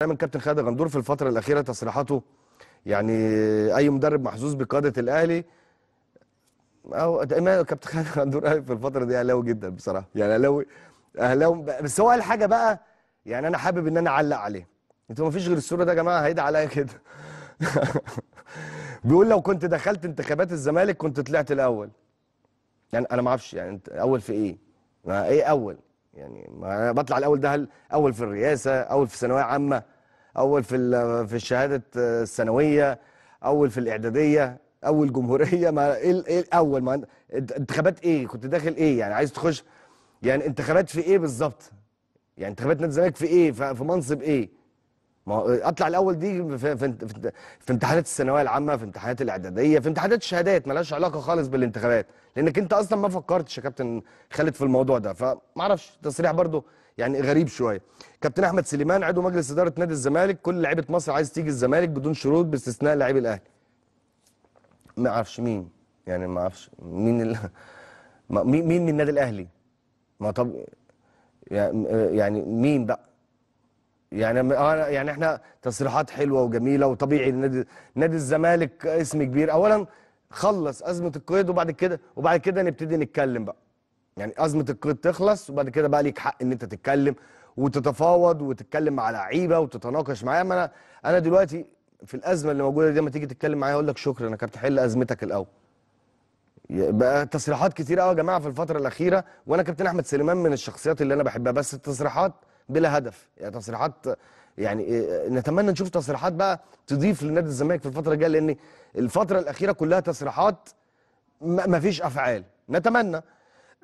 دايما كابتن خالد غندور في الفتره الاخيره تصريحاته يعني اي مدرب محظوظ بقياده الاهلي او دايما كابتن خالد غندور في الفتره دي اهلاوي جدا بصراحه يعني اهلاوي اهلاوي بس هو قال حاجه بقى يعني انا حابب ان انا اعلق عليه انتوا ما فيش غير الصوره ده يا جماعه هيدعي عليا كده بيقول لو كنت دخلت انتخابات الزمالك كنت طلعت الاول يعني انا ما اعرفش يعني انت اول في ايه؟ ما ايه اول؟ يعني ما بطلع الاول ده اول في الرئاسه اول في ثانويه عامه اول في في الشهاده الثانويه اول في الاعداديه اول جمهوريه ما ايه, إيه الاول ما انتخابات ايه كنت داخل ايه يعني عايز تخش يعني انتخابات في ايه بالظبط يعني انتخابات نادي الزمالك في ايه في منصب ايه ما اطلع الاول دي في, في, في, امتحانات الثانويه العامه في امتحانات الاعداديه في امتحانات الشهادات مالهاش علاقه خالص بالانتخابات لانك انت اصلا ما فكرتش يا كابتن خالد في الموضوع ده فما اعرفش تصريح برضو يعني غريب شويه كابتن احمد سليمان عضو مجلس اداره نادي الزمالك كل لعيبه مصر عايز تيجي الزمالك بدون شروط باستثناء لاعبي الاهلي ما اعرفش مين يعني ما اعرفش مين ال... مين من النادي الاهلي ما طب يعني, يعني مين بقى يعني انا آه، يعني احنا تصريحات حلوه وجميله وطبيعي نادي نادي الزمالك اسم كبير اولا خلص ازمه القيد وبعد كده وبعد كده نبتدي نتكلم بقى يعني ازمه القيد تخلص وبعد كده بقى ليك حق ان انت تتكلم وتتفاوض وتتكلم مع لعيبه وتتناقش معايا ما انا انا دلوقتي في الازمه اللي موجوده دي لما تيجي تتكلم معايا اقول لك شكرا انا كنت حل ازمتك الاول بقى تصريحات كتير قوي يا جماعه في الفتره الاخيره وانا كابتن احمد سليمان من الشخصيات اللي انا بحبها بس التصريحات بلا هدف يعني تصريحات يعني آه، نتمنى نشوف تصريحات بقى تضيف لنادي الزمالك في الفتره الجايه لان الفتره الاخيره كلها تصريحات ما فيش افعال نتمنى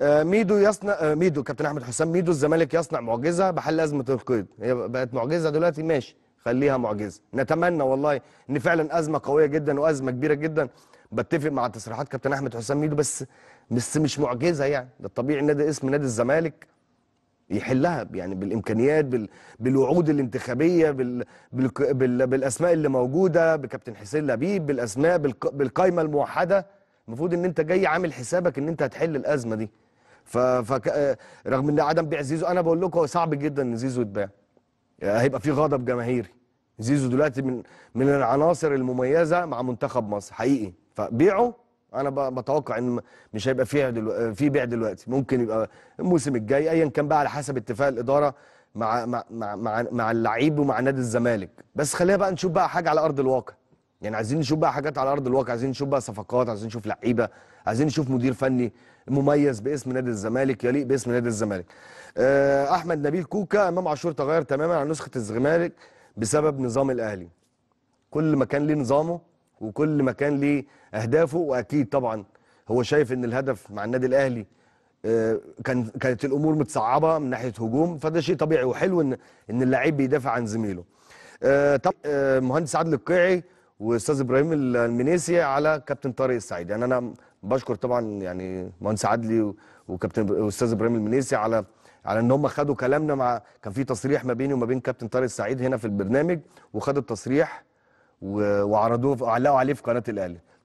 آه، ميدو يصنع آه، ميدو كابتن احمد حسام ميدو الزمالك يصنع معجزه بحل ازمه القيد هي بقت معجزه دلوقتي ماشي خليها معجزه نتمنى والله ان فعلا ازمه قويه جدا وازمه كبيره جدا بتفق مع تصريحات كابتن احمد حسام ميدو بس بس مش معجزه يعني ده الطبيعي النادي اسم نادي الزمالك يحلها يعني بالامكانيات بال... بالوعود الانتخابيه بال... بال... بال... بالاسماء اللي موجوده بكابتن حسين لبيب بالاسماء بالق... بالقائمه الموحده المفروض ان انت جاي عامل حسابك ان انت هتحل الازمه دي ف... ف... آه، رغم ان عدم بيع زيزو انا بقول لكم صعب جدا ان زيزو يتباع آه، هيبقى في غضب جماهيري زيزو دلوقتي من من العناصر المميزه مع منتخب مصر حقيقي فبيعه انا بتوقع ان مش هيبقى فيها دلو... في بيع دلوقتي ممكن يبقى الموسم الجاي ايا كان بقى على حسب اتفاق الاداره مع مع مع مع اللعيب ومع نادي الزمالك بس خلينا بقى نشوف بقى حاجه على ارض الواقع يعني عايزين نشوف بقى حاجات على ارض الواقع عايزين نشوف بقى صفقات عايزين نشوف لعيبه عايزين نشوف مدير فني مميز باسم نادي الزمالك يليق باسم نادي الزمالك آه، احمد نبيل كوكا امام عاشور تغير تماما عن نسخه الزمالك بسبب نظام الاهلي كل مكان ليه نظامه وكل مكان ليه اهدافه واكيد طبعا هو شايف ان الهدف مع النادي الاهلي آه، كان كانت الامور متصعبه من ناحيه هجوم فده شيء طبيعي وحلو ان ان اللعيب بيدافع عن زميله. آه، طب آه، مهندس عادل القيعي واستاذ ابراهيم المنيسي على كابتن طارق السعيد يعني انا بشكر طبعا يعني مهندس عادلي وكابتن واستاذ ابراهيم المنيسي على على ان هم خدوا كلامنا مع كان في تصريح ما بيني وما بين كابتن طارق السعيد هنا في البرنامج وخدوا التصريح وعرضوه علقوا عليه في قناه الاهلي